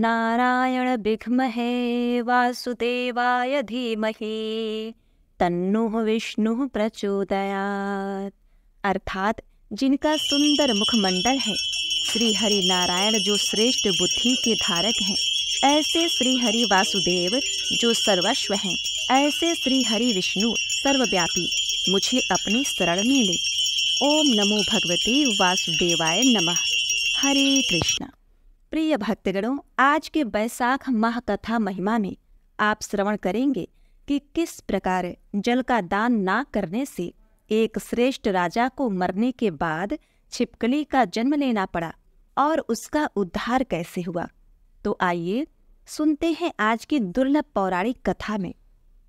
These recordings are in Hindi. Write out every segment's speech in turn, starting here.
नारायण विघ्महे वासुदेवाय धीमहि तन्नुः विष्णु प्रचोदयात् अर्थात जिनका सुंदर मुखमंडल है श्री हरि नारायण जो श्रेष्ठ बुद्धि के धारक हैं ऐसे श्री हरि वासुदेव जो सर्वस्व हैं ऐसे श्री हरि विष्णु सर्वव्यापी मुझे अपनी शरण में ले ओम नमो भगवते वासुदेवाय नमः हरे कृष्णा प्रिय भक्तगणों आज के बैसाख महाकथा महिमा में आप श्रवण करेंगे कि किस प्रकार जल का दान ना करने से एक श्रेष्ठ राजा को मरने के बाद छिपकली का जन्म लेना पड़ा और उसका उद्धार कैसे हुआ तो आइए सुनते हैं आज की दुर्लभ पौराणिक कथा में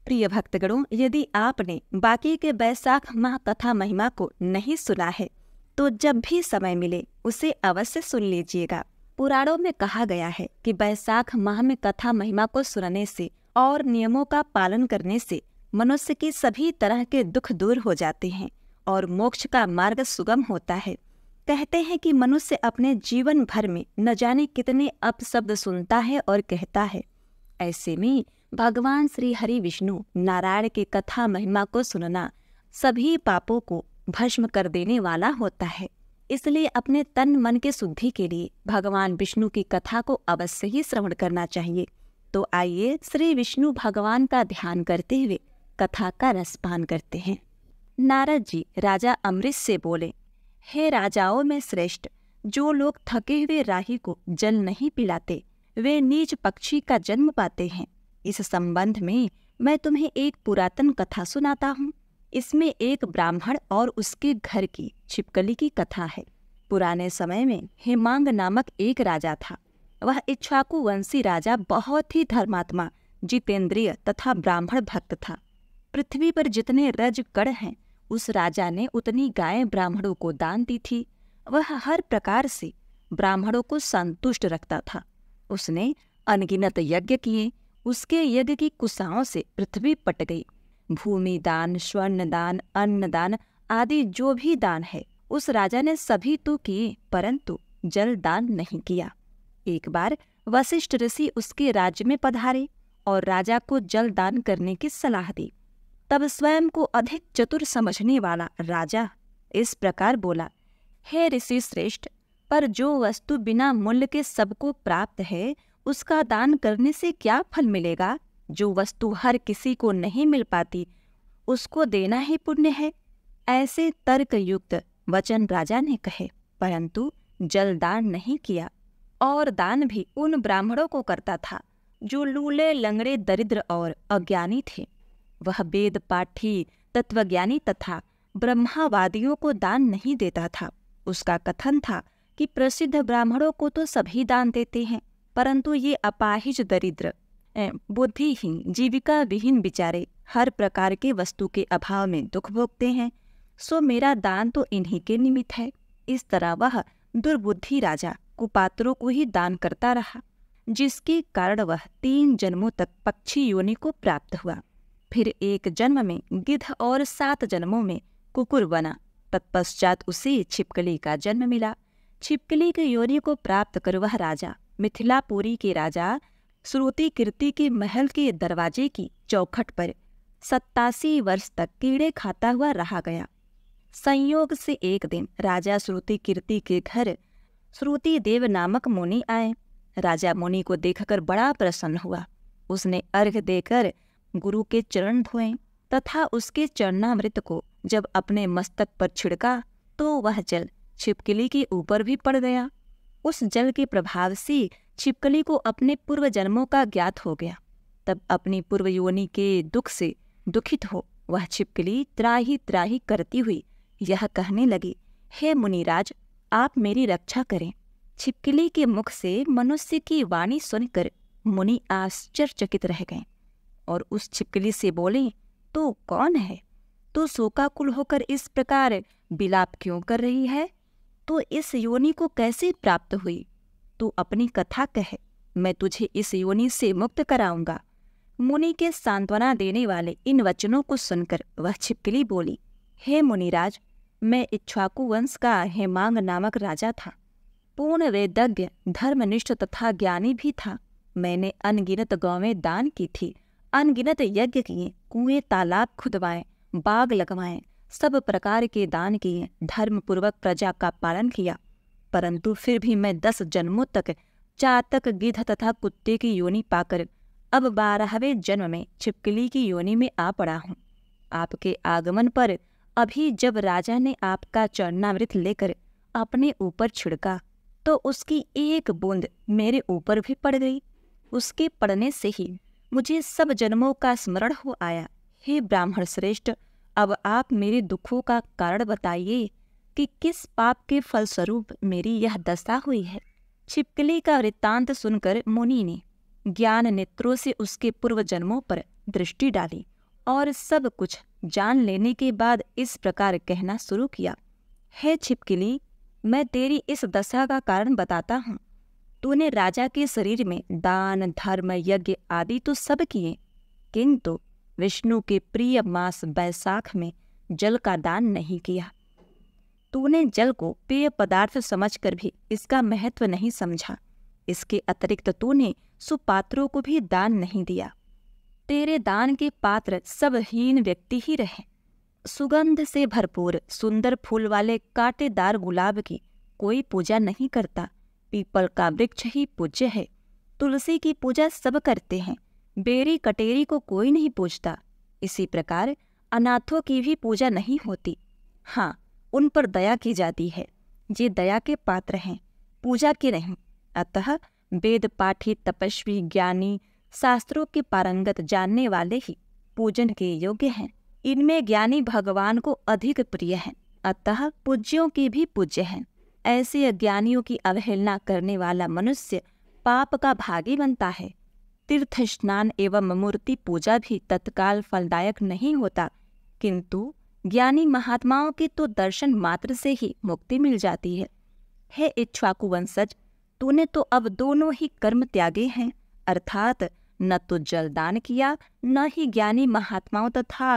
प्रिय भक्तगणों यदि आपने बाकी के बैसाख माह कथा महिमा को नहीं सुना है तो जब भी समय मिले उसे अवश्य सुन लीजिएगा पुराणों में कहा गया है कि बैसाख माह में कथा महिमा को सुनने से और नियमों का पालन करने से मनुष्य की सभी तरह के दुख दूर हो जाते हैं और मोक्ष का मार्ग सुगम होता है कहते हैं कि मनुष्य अपने जीवन भर में न जाने कितने अपशब्द सुनता है और कहता है ऐसे में भगवान श्री हरि विष्णु नारायण की कथा महिमा को सुनना सभी पापों को भस्म कर देने वाला होता है इसलिए अपने तन मन के शुद्धि के लिए भगवान विष्णु की कथा को अवश्य ही श्रवण करना चाहिए तो आइए श्री विष्णु भगवान का ध्यान करते हुए कथा का रसपान करते हैं नारद जी राजा अमृत से बोले हे राजाओं में श्रेष्ठ जो लोग थके हुए राही को जल नहीं पिलाते वे नीच पक्षी का जन्म पाते हैं इस संबंध में मैं तुम्हें एक पुरातन कथा सुनाता हूँ इसमें एक ब्राह्मण और उसके घर की छिपकली की कथा है पुराने समय में हेमांग नामक एक राजा था वह इच्छाकु वंशी राजा बहुत ही धर्मात्मा जितेंद्रिय तथा ब्राह्मण भक्त था पृथ्वी पर जितने रज कड़ हैं उस राजा ने उतनी गायें ब्राह्मणों को दान दी थी वह हर प्रकार से ब्राह्मणों को संतुष्ट रखता था उसने अनगिनत यज्ञ किए उसके यज्ञ की कुसाओं से पृथ्वी पट गई भूमि दान स्वर्ण दान अन्न दान आदि जो भी दान है उस राजा ने सभी तो किए परंतु जल दान नहीं किया एक बार वशिष्ठ ऋषि उसके राज्य में पधारे और राजा को जल दान करने की सलाह दी तब स्वयं को अधिक चतुर समझने वाला राजा इस प्रकार बोला हे ऋषि श्रेष्ठ पर जो वस्तु बिना मूल्य के सबको प्राप्त है उसका दान करने से क्या फल मिलेगा जो वस्तु हर किसी को नहीं मिल पाती उसको देना ही पुण्य है ऐसे तर्कयुक्त वचन राजा ने कहे परंतु जल दान नहीं किया और दान भी उन ब्राह्मणों को करता था जो लूले लंगड़े दरिद्र और अज्ञानी थे वह वेद पाठी तत्वज्ञानी तथा ब्रह्मावादियों को दान नहीं देता था उसका कथन था कि प्रसिद्ध ब्राह्मणों को तो सभी दान देते हैं परंतु ये अपाहिज दरिद्र बुद्धिहीन जीविका विहीन बिचारे हर प्रकार के वस्तु के अभाव में दुख भोगते हैं सो मेरा दान तो इन्हीं के निमित्त है इस तरह वह दुर्बुद्धि राजा कुपात्रों को ही दान करता रहा जिसके कारण वह तीन जन्मों तक पक्षी योनि को प्राप्त हुआ फिर एक जन्म में गिद्ध और सात जन्मों में कुकुर बना तत्पश्चात उसे छिपकली का जन्म मिला छिपकली के योनि को प्राप्त कर वह राजा मिथिलापुरी के राजा श्रुति कीर्ति के महल के दरवाजे की चौखट पर सत्तासी वर्ष तक कीड़े खाता हुआ रहा गया संयोग से एक दिन राजा श्रुति कीर्ति के घर श्रुति देव नामक मुनि आए राजा मुनि को देखकर बड़ा प्रसन्न हुआ उसने अर्घ देकर गुरु के चरण धोए तथा उसके चरणामृत को जब अपने मस्तक पर छिड़का तो वह जल छिपकली के ऊपर भी पड़ गया उस जल के प्रभाव से छिपकली को अपने पूर्व जन्मों का ज्ञात हो गया तब अपनी पूर्व योनि के दुख से दुखित हो वह छिपकली त्राही त्राही करती हुई यह कहने लगी हे मुनिराज आप मेरी रक्षा करें छिपकली के मुख से मनुष्य की वाणी सुनकर मुनि आश्चर्यचकित रह गए और उस छिपकली से बोले तो कौन है तो शोकाकुल होकर इस प्रकार बिलाप क्यों कर रही है तो इस योनि को कैसे प्राप्त हुई तू अपनी कथा कह मैं तुझे इस योनि से मुक्त कराऊंगा मुनि के सांत्वना देने वाले इन वचनों को सुनकर वह छिपकली बोली हे मुनिराज मैं इच्छाकु वंश का हेमांग नामक राजा था पूर्ण वेदज्ञ धर्मनिष्ठ तथा ज्ञानी भी था मैंने अनगिनत गौवें दान की थी अनगिनत यज्ञ किए कुएं तालाब खुदवाए बाग लगवाए सब प्रकार के दान किए धर्मपूर्वक प्रजा का पालन किया परंतु फिर भी मैं दस जन्मों तक चातक गिध तथा कुत्ते की योनि पाकर अब बारहवें जन्म में छिपकली की योनि में आ पड़ा हूँ आपके आगमन पर अभी जब राजा ने आपका चरणामृत लेकर अपने ऊपर छिड़का तो उसकी एक बूंद मेरे ऊपर भी पड़ गई उसके पड़ने से ही मुझे सब जन्मों का स्मरण हो आया हे ब्राह्मण श्रेष्ठ अब आप मेरे दुखों का कारण बताइए कि किस पाप के फलस्वरूप मेरी यह दशा हुई है छिपकली का वृत्तांत सुनकर मुनि ने ज्ञान नेत्रों से उसके पूर्व जन्मों पर दृष्टि डाली और सब कुछ जान लेने के बाद इस प्रकार कहना शुरू किया है छिपकली मैं तेरी इस दशा का कारण बताता हूँ तूने राजा के शरीर में दान धर्म यज्ञ आदि तो सब किए किंतु विष्णु के प्रिय मास बैसाख में जल का दान नहीं किया तूने जल को पेय पदार्थ समझकर भी इसका महत्व नहीं समझा इसके अतिरिक्त तूने सुपात्रों को भी दान नहीं दिया तेरे दान के पात्र सब हीन व्यक्ति ही रहे सुगंध से भरपूर सुंदर फूल वाले कांटेदार गुलाब की कोई पूजा नहीं करता पीपल का वृक्ष ही पूज्य है तुलसी की पूजा सब करते हैं बेरी कटेरी को कोई नहीं पूजता इसी प्रकार अनाथों की भी पूजा नहीं होती हाँ उन पर दया की जाती है ये दया के पात्र हैं पूजा के नहीं अतः वेद पाठी तपस्वी ज्ञानी शास्त्रों के पारंगत जानने वाले ही पूजन के योग्य हैं इनमें ज्ञानी भगवान को अधिक प्रिय हैं अतः पूज्यों की भी पूज्य हैं ऐसे अज्ञानियों की अवहेलना करने वाला मनुष्य पाप का भागी बनता है तीर्थ स्नान एवं मूर्ति पूजा भी तत्काल फलदायक नहीं होता किंतु ज्ञानी महात्माओं के तो दर्शन मात्र से ही मुक्ति मिल जाती है हे इच्छाकुवंशज तूने तो अब दोनों ही कर्म त्यागे हैं अर्थात न तो जलदान किया न ही ज्ञानी महात्माओं तथा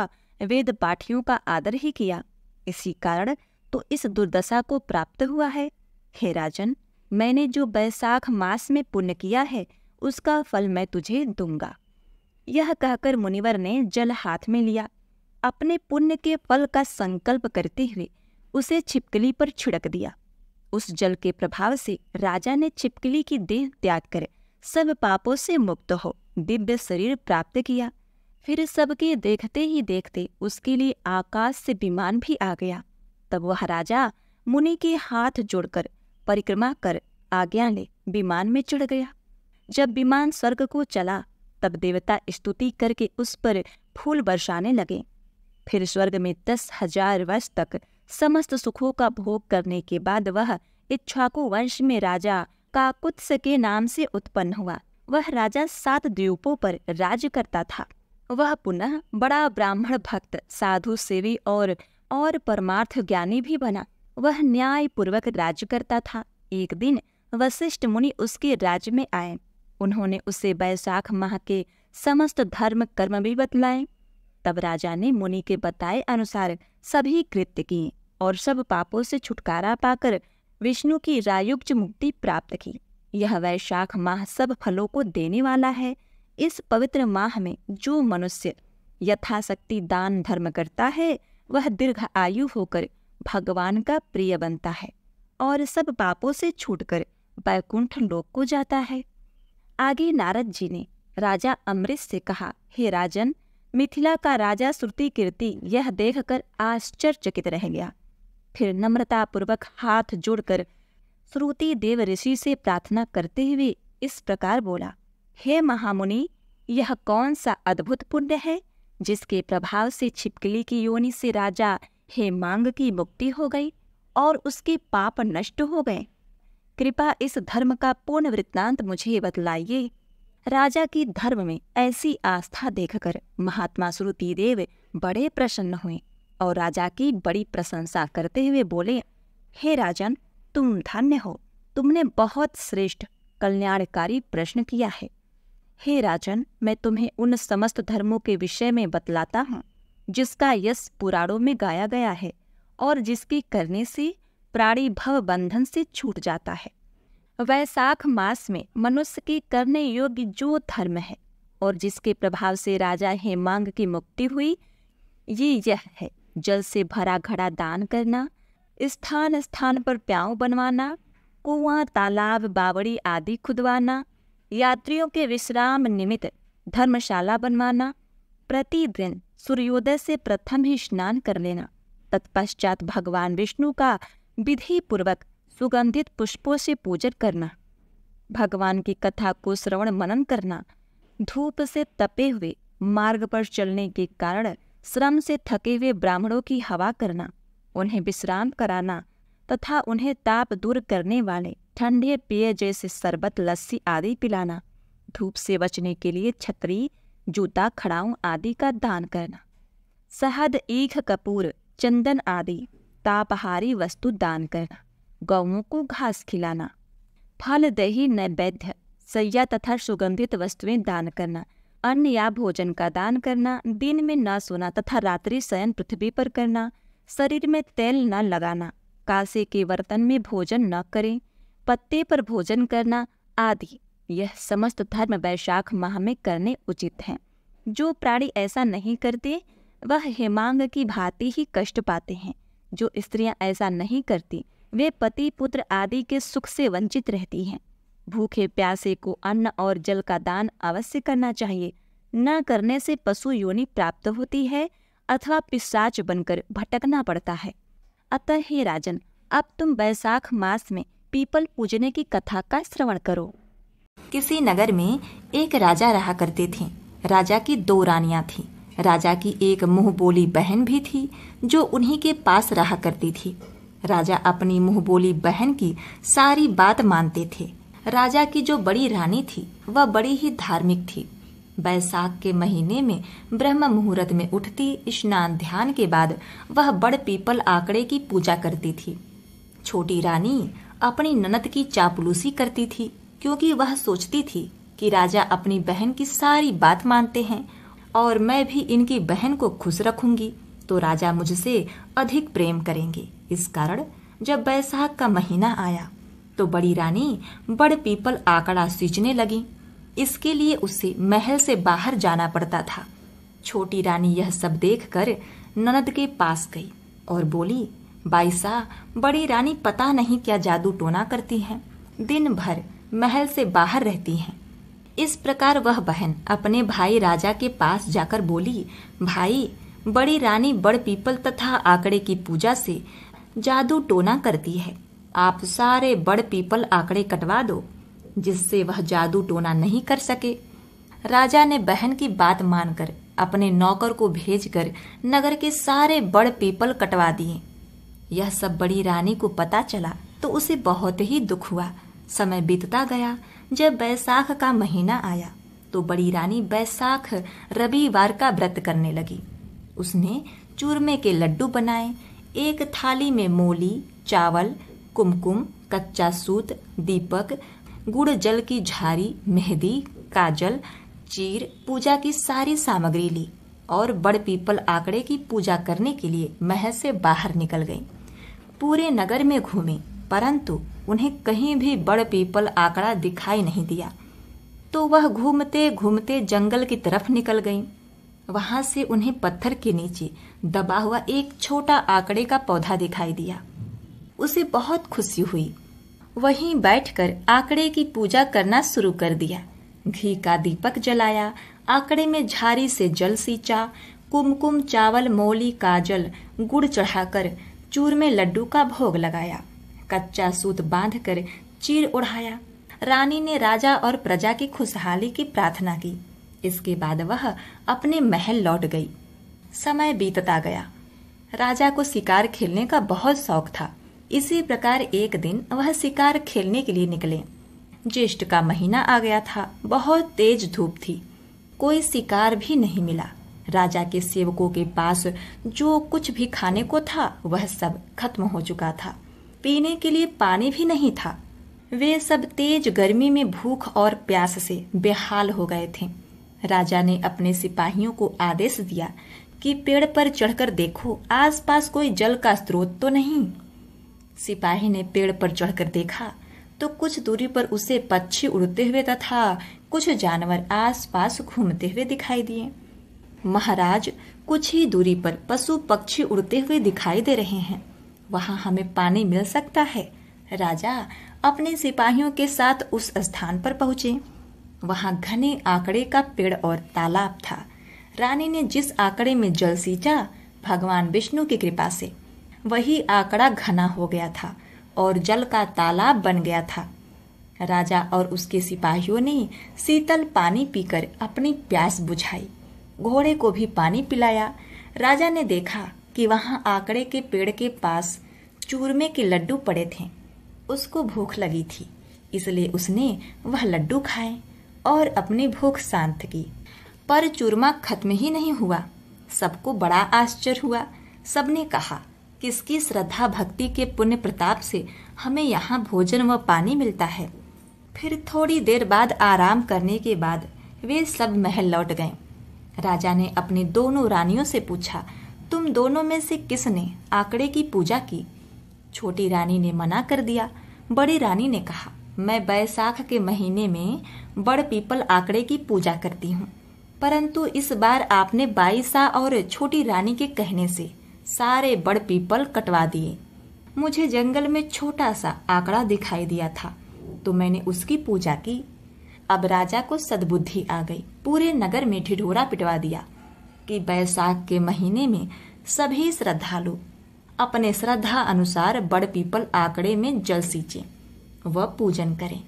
वेद पाठियों का आदर ही किया इसी कारण तो इस दुर्दशा को प्राप्त हुआ है हे राजन मैंने जो बैसाख मास में पुण्य किया है उसका फल मैं तुझे दूंगा यह कहकर मुनिवर ने जल हाथ में लिया अपने पुण्य के फल का संकल्प करते हुए उसे छिपकली पर छिड़क दिया उस जल के प्रभाव से राजा ने छिपकली की देह त्याग कर सब पापों से मुक्त हो दिव्य शरीर प्राप्त किया फिर सबके देखते ही देखते उसके लिए आकाश से विमान भी आ गया तब वह राजा मुनि के हाथ जोड़कर परिक्रमा कर आज्ञा ले विमान में चढ़ गया जब विमान स्वर्ग को चला तब देवता स्तुति करके उस पर फूल बरसाने लगे फिर स्वर्ग में दस हजार वर्ष तक समस्त सुखों का भोग करने के बाद वह इच्छाकु वंश में राजा काकुत्स के नाम से उत्पन्न हुआ वह राजा सात द्वीपों पर राज्य करता था वह पुनः बड़ा ब्राह्मण भक्त साधु सेवी और और परमार्थ ज्ञानी भी बना वह न्यायपूर्वक राज्य करता था एक दिन वशिष्ठ मुनि उसके राज्य में आए उन्होंने उसे बैसाख माह के समस्त धर्म कर्म भी बतलाए तब राजा ने मुनि के बताए अनुसार सभी कृत्य किए और सब पापों से छुटकारा पाकर विष्णु की रायुक्त मुक्ति प्राप्त की यह वैशाख माह सब फलों को देने वाला है इस पवित्र माह में जो मनुष्य यथाशक्ति दान धर्म करता है वह दीर्घ आयु होकर भगवान का प्रिय बनता है और सब पापों से छूटकर वैकुंठ लोक को जाता है आगे नारद जी ने राजा अमृत से कहा हे राजन मिथिला का राजा श्रुति कीर्ति यह देखकर आश्चर्यचकित रह गया फिर नम्रतापूर्वक हाथ जोड़कर श्रुति देव ऋषि से प्रार्थना करते हुए इस प्रकार बोला हे महामुनि यह कौन सा अद्भुत पुण्य है जिसके प्रभाव से छिपकली की योनि से राजा हे मांग की मुक्ति हो गई और उसके पाप नष्ट हो गए कृपा इस धर्म का पूर्ण वृत्तांत मुझे बतलाइए राजा की धर्म में ऐसी आस्था देखकर महात्मा श्रुति देव बड़े प्रसन्न हुए और राजा की बड़ी प्रशंसा करते हुए बोले हे राजन तुम धन्य हो तुमने बहुत श्रेष्ठ कल्याणकारी प्रश्न किया है हे राजन मैं तुम्हें उन समस्त धर्मों के विषय में बतलाता हूँ जिसका यश पुराणों में गाया गया है और जिसके करने से प्राणी भव बंधन से छूट जाता है वैसाख मास में मनुष्य के करने योग्य जो धर्म है और जिसके प्रभाव से राजा हेमांग की मुक्ति हुई ये यह है जल से भरा घड़ा दान करना स्थान स्थान पर प्याऊ बनवाना कुआं तालाब बावड़ी आदि खुदवाना यात्रियों के विश्राम निमित्त धर्मशाला बनवाना प्रतिदिन सूर्योदय से प्रथम ही स्नान कर लेना तत्पश्चात भगवान विष्णु का विधि पूर्वक सुगंधित पुष्पों से पूजन करना भगवान की कथा को श्रवण मनन करना धूप से तपे हुए मार्ग पर चलने के कारण श्रम से थके हुए ब्राह्मणों की हवा करना उन्हें विश्राम कराना तथा उन्हें ताप दूर करने वाले ठंडे पेय जैसे शरबत लस्सी आदि पिलाना धूप से बचने के लिए छतरी जूता खड़ाऊ आदि का दान करना शहद ईख कपूर चंदन आदि तापहारी वस्तु दान करना गौओं को घास खिलाना फल दही नैवेद्य सैया तथा सुगंधित वस्तुएं दान करना अन्न या भोजन का दान करना दिन में न सोना तथा रात्रि शयन पृथ्वी पर करना शरीर में तेल न लगाना कासे के बर्तन में भोजन न करें पत्ते पर भोजन करना आदि यह समस्त धर्म वैशाख माह में करने उचित हैं जो प्राणी ऐसा नहीं करते वह हेमांग की भांति ही कष्ट पाते हैं जो स्त्रियां ऐसा नहीं करती वे पति पुत्र आदि के सुख से वंचित रहती हैं भूखे प्यासे को अन्न और जल का दान अवश्य करना चाहिए न करने से पशु योनि प्राप्त होती है अथवा पिशाच बनकर भटकना पड़ता है अतः हे राजन अब तुम बैसाख मास में पीपल पूजने की कथा का श्रवण करो किसी नगर में एक राजा रहा करते थे राजा की दो रानियां थी राजा की एक मुंह बोली बहन भी थी जो उन्हीं के पास रहा करती थी राजा अपनी मुंह बोली बहन की सारी बात मानते थे राजा की जो बड़ी रानी थी वह बड़ी ही धार्मिक थी बैसाख के महीने में ब्रह्म मुहूर्त में उठती स्नान ध्यान के बाद वह बड़ पीपल आंकड़े की पूजा करती थी छोटी रानी अपनी ननद की चापलूसी करती थी क्योंकि वह सोचती थी कि राजा अपनी बहन की सारी बात मानते हैं और मैं भी इनकी बहन को खुश रखूंगी तो राजा मुझसे अधिक प्रेम करेंगे इस कारण जब बैसाख का महीना आया तो बड़ी रानी बड़ पीपल आंकड़ा सींचने लगी इसके लिए उसे महल से बाहर जाना पड़ता था छोटी रानी यह सब देखकर ननद के पास गई और बोली बाईसा बड़ी रानी पता नहीं क्या जादू टोना करती हैं दिन भर महल से बाहर रहती हैं इस प्रकार वह बहन अपने भाई राजा के पास जाकर बोली भाई बड़ी रानी बड़ पीपल तथा आंकड़े की पूजा से जादू टोना करती है आप सारे बड़ पीपल आंकड़े कटवा दो जिससे वह जादू टोना नहीं कर सके राजा ने बहन की बात मानकर अपने नौकर को भेजकर नगर के सारे बड़ पीपल कटवा दिए यह सब बड़ी रानी को पता चला तो उसे बहुत ही दुख हुआ समय बीतता गया जब बैसाख का महीना आया तो बड़ी रानी बैसाख रविवार का व्रत करने लगी उसने चूरमे के लड्डू बनाए एक थाली में मूली चावल कुमकुम कच्चा सूत दीपक गुड़ जल की झारी मेहंदी काजल चीर पूजा की सारी सामग्री ली और बड़ पीपल आंकड़े की पूजा करने के लिए महल से बाहर निकल गई पूरे नगर में घूमी परंतु उन्हें कहीं भी बड़ पीपल आंकड़ा दिखाई नहीं दिया तो वह घूमते घूमते जंगल की तरफ निकल गई वहां से उन्हें पत्थर के नीचे दबा हुआ एक छोटा आंकड़े का पौधा दिखाई दिया उसे बहुत खुशी हुई वहीं बैठकर आंकड़े की पूजा करना शुरू कर दिया घी का दीपक जलाया आंकड़े में झारी से जल सींचा कुमकुम चावल मोली काजल गुड़ चढ़ाकर चूर में लड्डू का भोग लगाया कच्चा सूत बांधकर चीर उड़ाया रानी ने राजा और प्रजा की खुशहाली की प्रार्थना की इसके बाद वह अपने महल लौट गई समय बीतता गया राजा को शिकार खेलने का बहुत शौक था इसी प्रकार एक दिन वह शिकार खेलने के लिए निकले ज्येष्ठ का महीना आ गया था बहुत तेज धूप थी कोई शिकार भी नहीं मिला राजा के सेवकों के पास जो कुछ भी खाने को था वह सब खत्म हो चुका था पीने के लिए पानी भी नहीं था वे सब तेज गर्मी में भूख और प्यास से बेहाल हो गए थे राजा ने अपने सिपाहियों को आदेश दिया कि पेड़ पर चढ़कर देखो आसपास कोई जल का स्रोत तो नहीं सिपाही ने पेड़ पर चढ़कर देखा तो कुछ दूरी पर उसे पक्षी उड़ते हुए तथा कुछ जानवर आसपास घूमते हुए दिखाई दिए महाराज कुछ ही दूरी पर पशु पक्षी उड़ते हुए दिखाई दे रहे हैं वहां हमें पानी मिल सकता है राजा अपने सिपाहियों के साथ उस स्थान पर पहुंचे वहां घने आंकड़े का पेड़ और तालाब था रानी ने जिस आंकड़े में जल सींचा भगवान विष्णु की कृपा से वही आंकड़ा घना हो गया था और जल का तालाब बन गया था राजा और उसके सिपाहियों ने शीतल पानी पीकर अपनी प्यास बुझाई घोड़े को भी पानी पिलाया राजा ने देखा कि वहां आंकड़े के पेड़ के पास चूरमे के लड्डू पड़े थे उसको भूख लगी थी इसलिए उसने वह लड्डू खाए और अपनी भूख शांत की पर चूरमा खत्म ही नहीं हुआ सबको बड़ा आश्चर्य हुआ सबने कहा इसकी श्रद्धा भक्ति के पुण्य प्रताप से हमें यहाँ भोजन व पानी मिलता है फिर थोड़ी देर बाद आराम करने के बाद वे सब महल लौट गए राजा ने अपनी दोनों रानियों से पूछा तुम दोनों में से किसने आंकड़े की पूजा की छोटी रानी ने मना कर दिया बड़ी रानी ने कहा मैं बैसाख के महीने में बड़ पीपल आंकड़े की पूजा करती हूँ परंतु इस बार आपने बाईसा और छोटी रानी के कहने से सारे बड़ पीपल कटवा दिए मुझे जंगल में छोटा सा आंकड़ा दिखाई दिया था तो मैंने उसकी पूजा की अब राजा को सद्बुद्धि आ गई पूरे नगर में ढिढोरा पिटवा दिया कि बैसाख के महीने में सभी श्रद्धालु अपने श्रद्धा अनुसार बड़ पीपल आंकड़े में जल सींचे व पूजन करें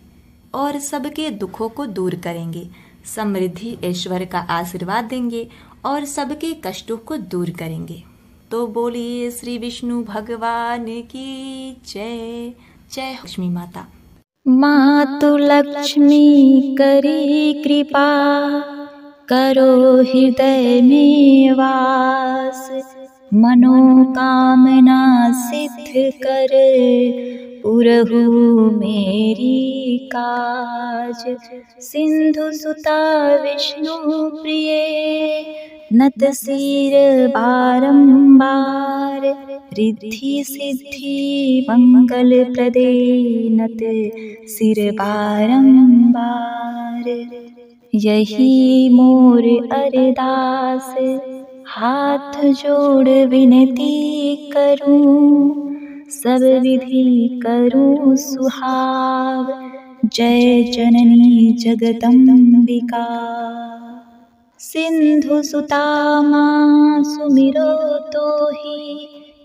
और सबके दुखों को दूर करेंगे समृद्धि ईश्वर का आशीर्वाद देंगे और सबके कष्टों को दूर करेंगे तो बोलिए श्री विष्णु भगवान की जय जय लक्ष्मी माता मातु लक्ष्मी करी कृपा करो हृदय में वास मनोकामना सिद्ध कर पुरहु मेरी काज प्रिय नत सिर बारम्बार रिद्धि सिद्धि प्रदे नत सिर बारम्बार यही मोर अरदास हाथ जोड़ विनती करूं सब विधि करूं सुहाव जय जननी जगदम्बिका ही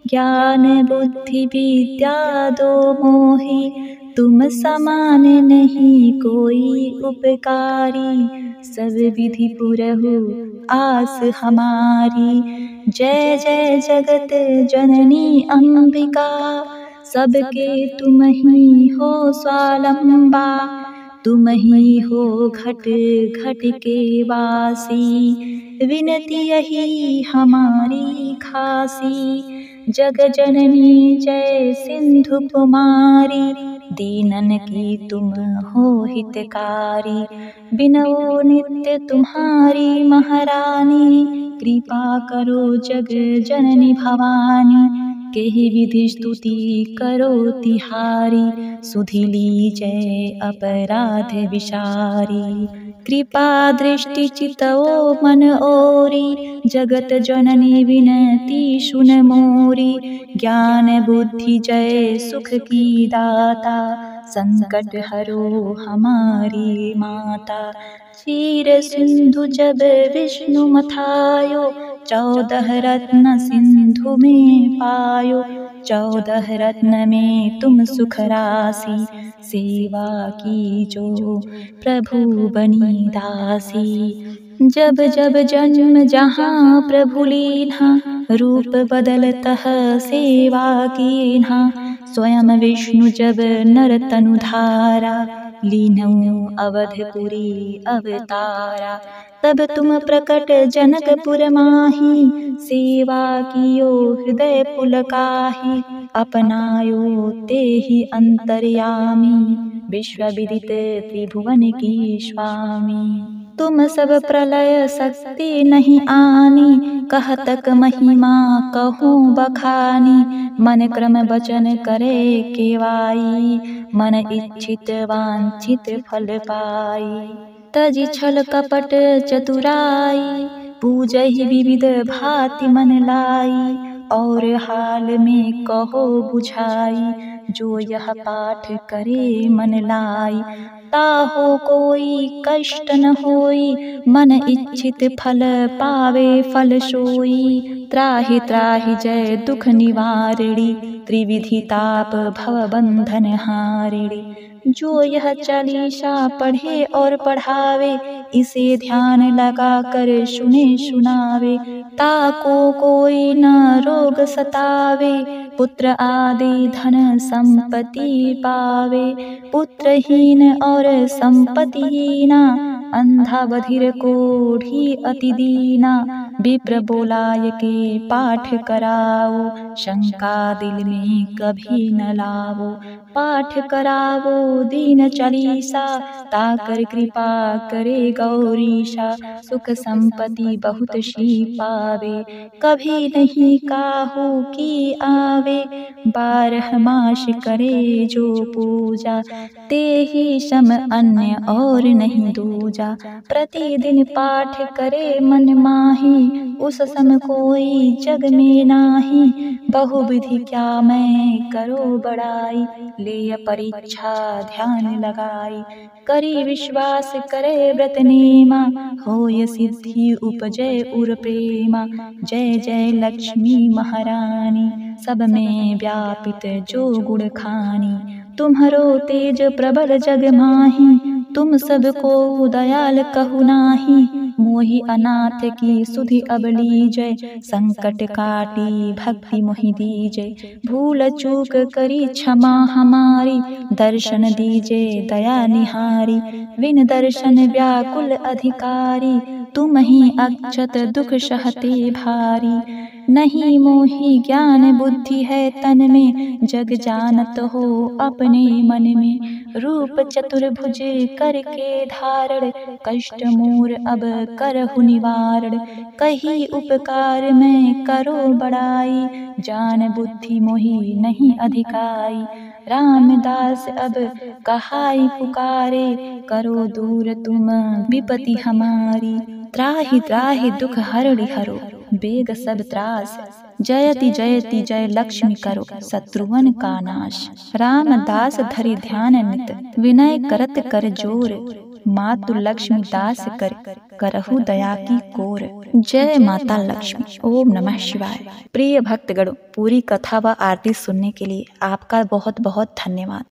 ज्ञान बुद्धि विद्या दो मोहि तुम समान नहीं कोई उपकारी सब विधि पुरहु आस हमारी जय जय जगत जननी अंबिका सबके तुम ही हो स्वालंबा तुम ही हो घट घट के वासी विनती यही हमारी खासी जग जननी जय सिंधु कुमारी दीनन की तुम हो हितकारी बिनो नित्य तुम्हारी महारानी कृपा करो जग जननी भवानी केहि विधिस्तुति करो तिहारी सुधिली जय अपराध विषारी कृपा दृष्टिचितओ मन ओरी जगत जननी विनती सुन मोरी ज्ञान बुद्धि जय सुख की दाता संकट हरो हमारी माता क्षीर सिंधु जब विष्णु मथायो चौदह रत्न सिंधु में पायो चौदह रत्न में तुम सुख राशि सेवा की जो प्रभु बनी दासी जब जब जन्म जहाँ प्रभु लीना रूप बदलत सेवा की ना स्वयं विष्णु जब नर धारा लीनऊ अवधपुरी अवतारा तब तुम प्रकट जनकपुर माही सेवा कियो हृदय पुलकाही अपनायो ते ही अंतर्यामी विश्वविदित त्रिभुवन की स्वामी तुम सब प्रलय शक्ति नहीं आनी कह तक महिमा कहूँ बखानी मन क्रम वचन करे केवाई मन इच्छित वांछित फल पाई तज छल कपट चतुराई पूज ही विविध भाति मन लाई और हाल में कहो बुझाई जो यह पाठ करे मन लाई करता हो कोई कष्ट न होई मन इच्छित फल पावे फल सोई त्राहि त्राहि जय दुख निवारिणी त्रिविधि ताप भव बंधन हारिणी जो यह चालीसा पढ़े और पढ़ावे इसे ध्यान लगा कर सुने सुनावे ताको कोई न रोग सतावे पुत्र आदि धन संपत्ति पावे पुत्रहीन और संपत्तिना अंधा बधिर को भी अति दीना विप्र बोलाय के पाठ कराओ शंका दिल में कभी न लावो पाठ कराओ दीन चलीसा ताकर कृपा करे गौरीशा सुख संपत्ति बहुत शी पावे कभी नहीं काहू की आवे बारह मास करे जो पूजा ते ही सम अन्य और नहीं दूजा प्रतिदिन पाठ करे मन माही उस सम कोई जग में नाही बहु विधि क्या मैं करो बड़ाई ले परीक्षा ध्यान लगाई करी विश्वास करे व्रत नेमा हो सिद्धि उपजय उर प्रेमा जय जय लक्ष्मी महारानी सब में व्यापित जो गुण खानी तुम्हारो तेज प्रबल जग माही तुम सब को दयाल कहु नाही मोहि अनाथ की सुधि अब लीजय संकट काटी भक्ति मोहि दीजय भूल चूक करी क्षमा हमारी दर्शन दीजे दया निहारी बिन दर्शन व्याकुल अधिकारी तुम ही अक्षत दुख सहते भारी नहीं मोही ज्ञान बुद्धि है तन में जग जानत हो अपने मन में रूप चतुर्भुज करके धारण कष्ट मूर अब करहु निवारण कही उपकार में करो बड़ाई जान बुद्धि मोही नहीं अधिकाई रामदास अब कहाई पुकारे करो दूर तुम विपति हमारी त्राहि त्राहि दुख हरड़ी हरो बेग सब त्रास जयति जयति जय लक्ष्मी करो शत्रुवन का नाश राम दास धरि ध्यान नित विनय करत कर जोर मातु लक्ष्मी दास कर करहु दया की कोर जय माता लक्ष्मी ओम नमः शिवाय प्रिय भक्तगण पूरी कथा व आरती सुनने के लिए आपका बहुत बहुत धन्यवाद